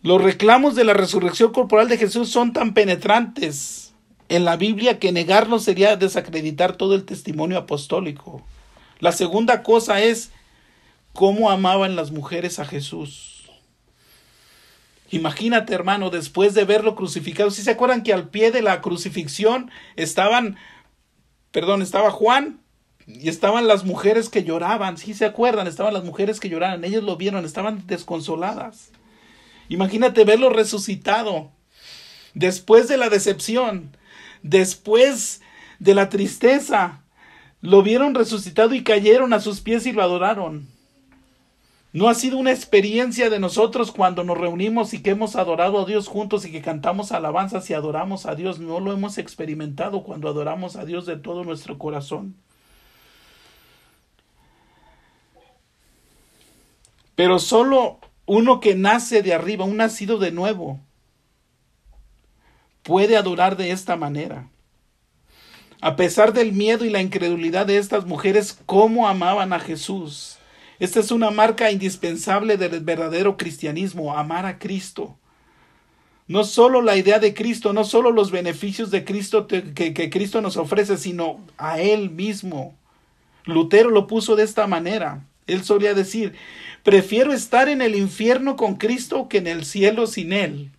Los reclamos de la resurrección corporal de Jesús son tan penetrantes en la Biblia que negarlo sería desacreditar todo el testimonio apostólico. La segunda cosa es cómo amaban las mujeres a Jesús. Imagínate, hermano, después de verlo crucificado, si se acuerdan que al pie de la crucifixión estaban, perdón, estaba Juan y estaban las mujeres que lloraban, si se acuerdan, estaban las mujeres que lloraban, ellos lo vieron, estaban desconsoladas. Imagínate verlo resucitado. Después de la decepción, después de la tristeza, lo vieron resucitado y cayeron a sus pies y lo adoraron. ¿No ha sido una experiencia de nosotros cuando nos reunimos y que hemos adorado a Dios juntos y que cantamos alabanzas y adoramos a Dios? ¿No lo hemos experimentado cuando adoramos a Dios de todo nuestro corazón? Pero solo uno que nace de arriba, un nacido de nuevo, puede adorar de esta manera. A pesar del miedo y la incredulidad de estas mujeres, ¿cómo amaban a Jesús? Esta es una marca indispensable del verdadero cristianismo, amar a Cristo. No solo la idea de Cristo, no solo los beneficios de Cristo que, que Cristo nos ofrece, sino a Él mismo. Lutero lo puso de esta manera. Él solía decir, Prefiero estar en el infierno con Cristo que en el cielo sin Él.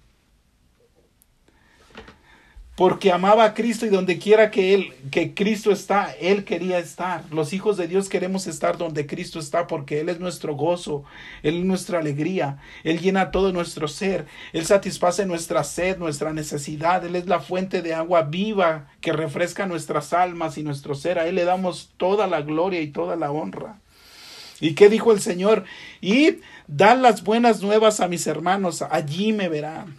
Porque amaba a Cristo y donde quiera que Él, que Cristo está, Él quería estar. Los hijos de Dios queremos estar donde Cristo está porque Él es nuestro gozo, Él es nuestra alegría, Él llena todo nuestro ser, Él satisface nuestra sed, nuestra necesidad, Él es la fuente de agua viva que refresca nuestras almas y nuestro ser. A Él le damos toda la gloria y toda la honra. ¿Y qué dijo el Señor? Y dan las buenas nuevas a mis hermanos, allí me verán.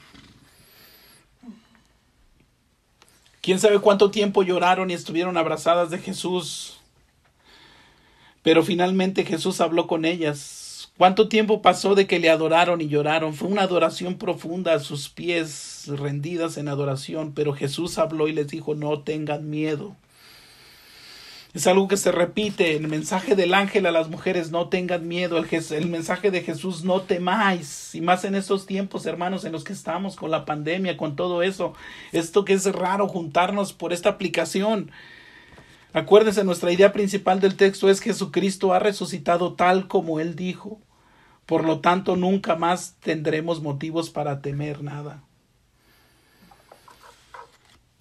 ¿Quién sabe cuánto tiempo lloraron y estuvieron abrazadas de Jesús? Pero finalmente Jesús habló con ellas. ¿Cuánto tiempo pasó de que le adoraron y lloraron? Fue una adoración profunda a sus pies rendidas en adoración, pero Jesús habló y les dijo, no tengan miedo. Es algo que se repite. El mensaje del ángel a las mujeres, no tengan miedo. El, mensaje de Jesús, no temáis. Y más en estos tiempos, hermanos, en los que estamos, con la pandemia, con todo eso. Esto que es raro juntarnos por esta aplicación. Acuérdense, nuestra idea principal del texto es Jesucristo ha resucitado tal como Él dijo. Por lo tanto, nunca más tendremos motivos para temer nada.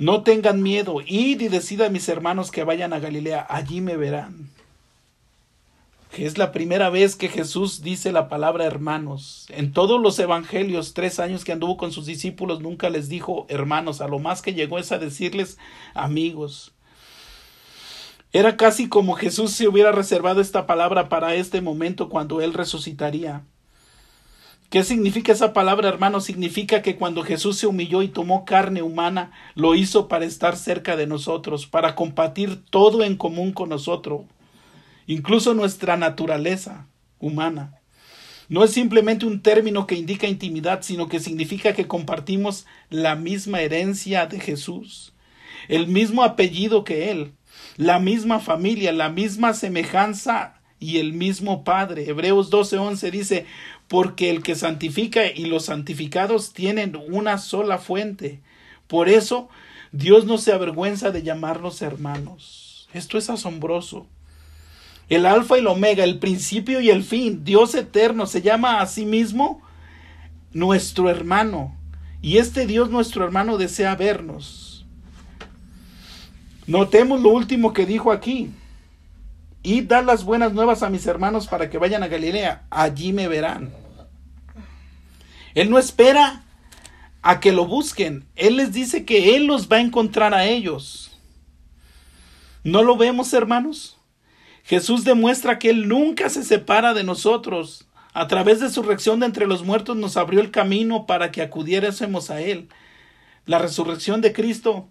No tengan miedo, id y decida a mis hermanos que vayan a Galilea, allí me verán. Que es la primera vez que Jesús dice la palabra hermanos. En todos los evangelios, tres años que anduvo con sus discípulos, nunca les dijo hermanos, a lo más que llegó es a decirles amigos. Era casi como Jesús se hubiera reservado esta palabra para este momento cuando él resucitaría. ¿Qué significa esa palabra, hermano? Significa que cuando Jesús se humilló y tomó carne humana, lo hizo para estar cerca de nosotros, para compartir todo en común con nosotros, incluso nuestra naturaleza humana. No es simplemente un término que indica intimidad, sino que significa que compartimos la misma herencia de Jesús, el mismo apellido que Él, la misma familia, la misma semejanza y el mismo Padre. Hebreos 12:11 dice, porque el que santifica y los santificados tienen una sola fuente. Por eso Dios no se avergüenza de llamarnos hermanos. Esto es asombroso. El alfa y el omega, el principio y el fin, Dios eterno, se llama a sí mismo nuestro hermano. Y este Dios nuestro hermano desea vernos. Notemos lo último que dijo aquí. Y da las buenas nuevas a mis hermanos para que vayan a Galilea. Allí me verán. Él no espera a que lo busquen. Él les dice que Él los va a encontrar a ellos. ¿No lo vemos, hermanos? Jesús demuestra que Él nunca se separa de nosotros. A través de su resurrección de entre los muertos nos abrió el camino para que acudiésemos a Él. La resurrección de Cristo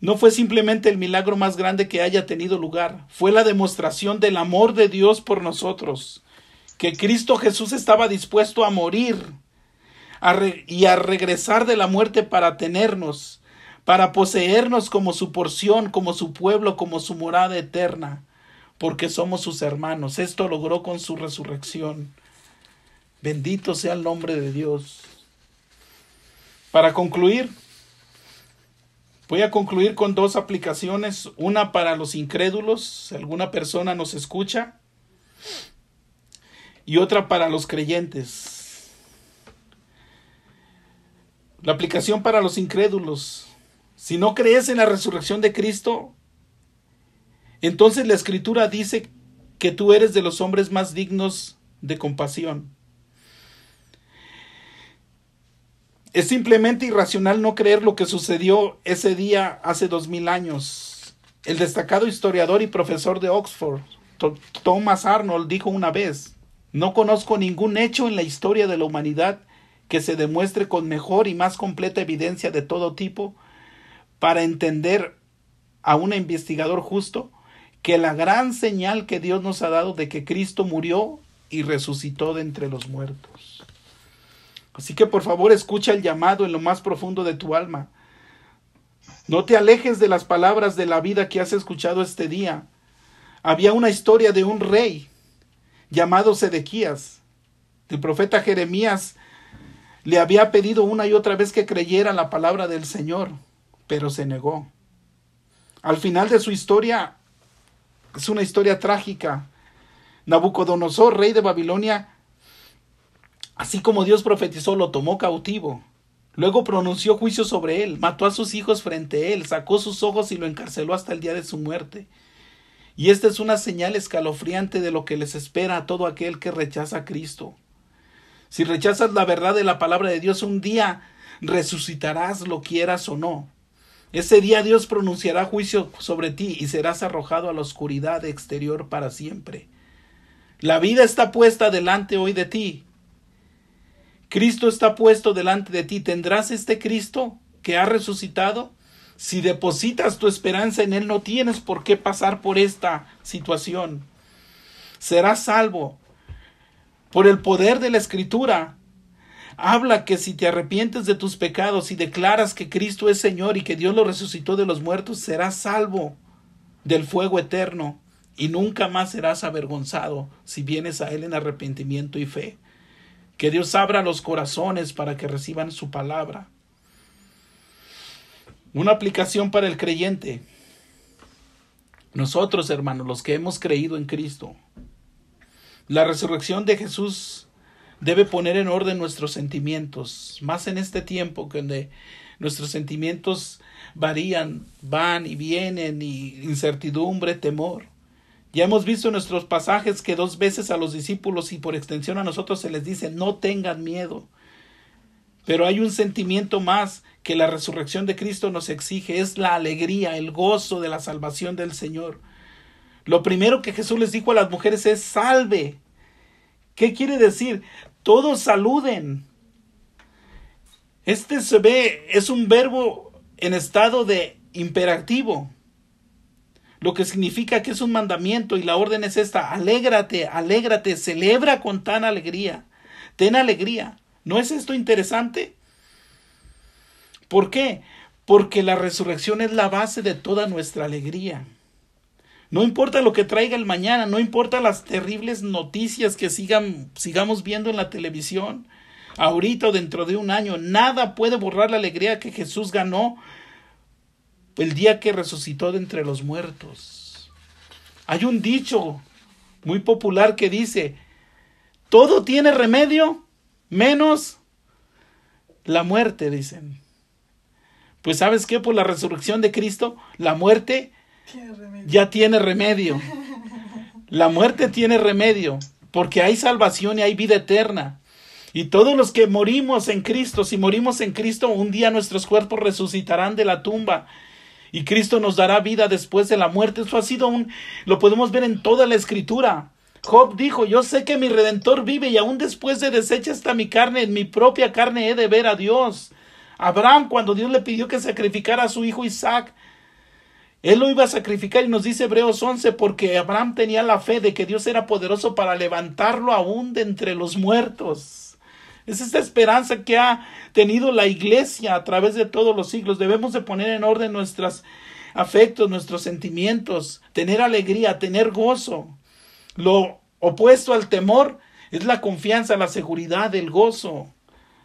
no fue simplemente el milagro más grande que haya tenido lugar, fue la demostración del amor de Dios por nosotros que Cristo Jesús estaba dispuesto a morir y a regresar de la muerte para tenernos, para poseernos como su porción, como su pueblo, como su morada eterna, porque somos sus hermanos. Esto logró con su resurrección. Bendito sea el nombre de Dios. Para concluir, Voy a concluir con dos aplicaciones, una para los incrédulos, si alguna persona nos escucha, y otra para los creyentes. La aplicación para los incrédulos. Si no crees en la resurrección de Cristo, entonces la escritura dice que tú eres de los hombres más dignos de compasión. Es simplemente irracional no creer lo que sucedió ese día hace dos mil años. El destacado historiador y profesor de Oxford, Thomas Arnold, dijo una vez, no conozco ningún hecho en la historia de la humanidad que se demuestre con mejor y más completa evidencia de todo tipo para entender a un investigador justo que la gran señal que Dios nos ha dado de que Cristo murió y resucitó de entre los muertos. Así que por favor escucha el llamado en lo más profundo de tu alma. No te alejes de las palabras de la vida que has escuchado este día. Había una historia de un rey llamado Sedequías. El profeta Jeremías le había pedido una y otra vez que creyera la palabra del Señor, pero se negó. Al final de su historia, es una historia trágica. Nabucodonosor, rey de Babilonia, así como Dios profetizó, lo tomó cautivo. Luego pronunció juicio sobre él, mató a sus hijos frente a él, sacó sus ojos y lo encarceló hasta el día de su muerte. Y esta es una señal escalofriante de lo que les espera a todo aquel que rechaza a Cristo. Si rechazas la verdad de la palabra de Dios, un día resucitarás lo quieras o no. Ese día Dios pronunciará juicio sobre ti y serás arrojado a la oscuridad exterior para siempre. La vida está puesta delante hoy de ti. Cristo está puesto delante de ti. ¿Tendrás este Cristo que ha resucitado? Si depositas tu esperanza en Él, no tienes por qué pasar por esta situación. Serás salvo. Por el poder de la Escritura, habla que si te arrepientes de tus pecados y declaras que Cristo es Señor y que Dios lo resucitó de los muertos, serás salvo del fuego eterno y nunca más serás avergonzado si vienes a Él en arrepentimiento y fe. Que Dios abra los corazones para que reciban su palabra. Una aplicación para el creyente. Nosotros, hermanos, los que hemos creído en Cristo, la resurrección de Jesús debe poner en orden nuestros sentimientos, más en este tiempo que nuestros sentimientos varían, van y vienen, y incertidumbre, temor. Ya hemos visto en nuestros pasajes que dos veces a los discípulos y por extensión a nosotros se les dice no tengan miedo, pero hay un sentimiento más que la resurrección de Cristo nos exige, es la alegría, el gozo de la salvación del Señor. Lo primero que Jesús les dijo a las mujeres es salve. ¿Qué quiere decir? Todos saluden. Este se ve, es un verbo en estado de imperativo, lo que significa que es un mandamiento y la orden es esta, alégrate, alégrate, celebra con tan alegría, ten alegría. ¿No es esto interesante? ¿Por qué? Porque la resurrección es la base de toda nuestra alegría. No importa lo que traiga el mañana, no importa las terribles noticias que sigan, sigamos viendo en la televisión, ahorita o dentro de un año, nada puede borrar la alegría que Jesús ganó el día que resucitó de entre los muertos. Hay un dicho muy popular que dice, todo tiene remedio menos la muerte, dicen. Pues sabes qué, por la resurrección de Cristo, la muerte ya tiene remedio. La muerte tiene remedio, porque hay salvación y hay vida eterna. Y todos los que morimos en Cristo, si morimos en Cristo, un día nuestros cuerpos resucitarán de la tumba y Cristo nos dará vida después de la muerte. Eso ha sido un, lo podemos ver en toda la escritura. Job dijo, yo sé que mi redentor vive y aún después de deshecha está mi carne, en mi propia carne he de ver a Dios. Abraham, cuando Dios le pidió que sacrificara a su hijo Isaac, él lo iba a sacrificar y nos dice Hebreos 11, porque Abraham tenía la fe de que Dios era poderoso para levantarlo aún de entre los muertos. Es esta esperanza que ha tenido la iglesia a través de todos los siglos. Debemos de poner en orden nuestros afectos, nuestros sentimientos, tener alegría, tener gozo. Lo opuesto al temor es la confianza, la seguridad, el gozo.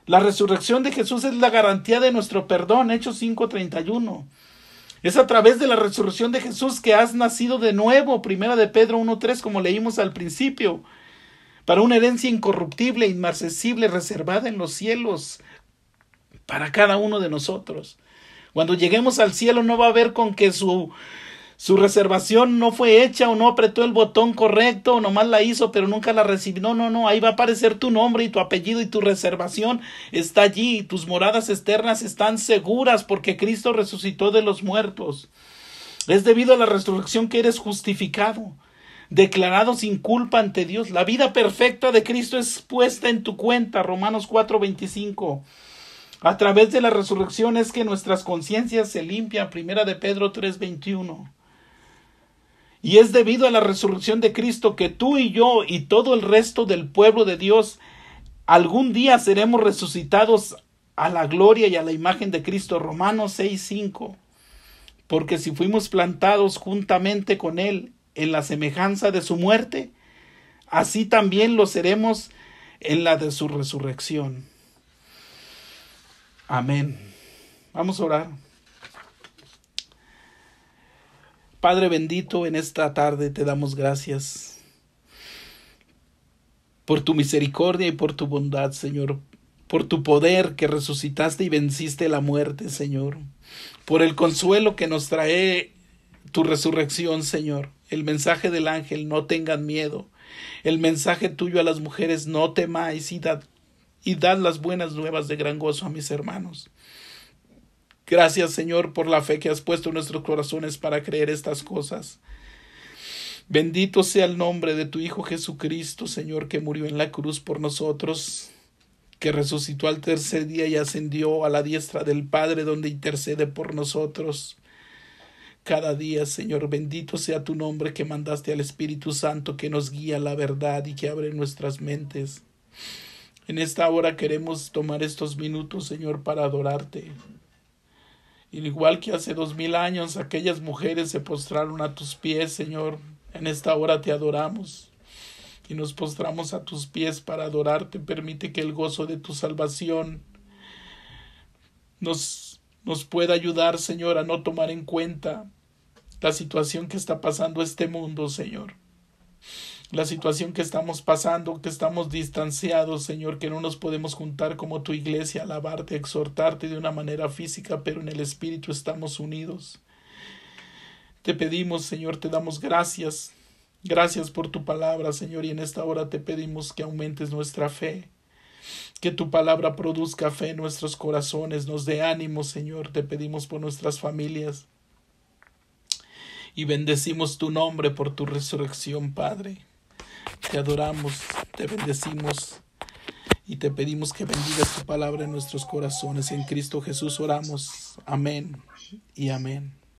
La resurrección de Jesús es la garantía de nuestro perdón, Hechos 5:31. Es a través de la resurrección de Jesús que has nacido de nuevo, primera de Pedro 1:3, como leímos al principio, para una herencia incorruptible, inmarcesible, reservada en los cielos para cada uno de nosotros. Cuando lleguemos al cielo no va a haber con que su su reservación no fue hecha o no apretó el botón correcto o nomás la hizo pero nunca la recibió. No, no, no, ahí va a aparecer tu nombre y tu apellido y tu reservación está allí tus moradas externas están seguras porque Cristo resucitó de los muertos. Es debido a la resurrección que eres justificado, declarado sin culpa ante Dios. La vida perfecta de Cristo es puesta en tu cuenta, Romanos 4:25. A través de la resurrección es que nuestras conciencias se limpian, primera de Pedro 3:21. Y es debido a la resurrección de Cristo que tú y yo y todo el resto del pueblo de Dios algún día seremos resucitados a la gloria y a la imagen de Cristo. Romanos 6:5. Porque si fuimos plantados juntamente con Él en la semejanza de su muerte, así también lo seremos en la de su resurrección. Amén. Vamos a orar. Padre bendito, en esta tarde te damos gracias por tu misericordia y por tu bondad, Señor, por tu poder que resucitaste y venciste la muerte, Señor, por el consuelo que nos trae tu resurrección, Señor, el mensaje del ángel, no tengan miedo, el mensaje tuyo a las mujeres, no temáis y dad, y dad las buenas nuevas de gran gozo a mis hermanos. Gracias Señor por la fe que has puesto en nuestros corazones para creer estas cosas. Bendito sea el nombre de tu Hijo Jesucristo, Señor, que murió en la cruz por nosotros, que resucitó al tercer día y ascendió a la diestra del Padre, donde intercede por nosotros. Cada día, Señor, bendito sea tu nombre que mandaste al Espíritu Santo que nos guía la verdad y que abre nuestras mentes. En esta hora queremos tomar estos minutos, Señor, para adorarte igual que hace dos mil años aquellas mujeres se postraron a tus pies, Señor, en esta hora te adoramos y nos postramos a tus pies para adorarte. Permite que el gozo de tu salvación nos, nos pueda ayudar, Señor, a no tomar en cuenta la situación que está pasando este mundo, Señor la situación que estamos pasando, que estamos distanciados, Señor, que no nos podemos juntar como tu iglesia, alabarte, exhortarte de una manera física, pero en el Espíritu estamos unidos. Te pedimos, Señor, te damos gracias. Gracias por tu palabra, Señor, y en esta hora te pedimos que aumentes nuestra fe. Que tu palabra produzca fe en nuestros corazones, nos dé ánimo, Señor. Te pedimos por nuestras familias. Y bendecimos tu nombre por tu resurrección, Padre. Te adoramos, te bendecimos y te pedimos que bendiga tu palabra en nuestros corazones. En Cristo Jesús oramos. Amén y amén.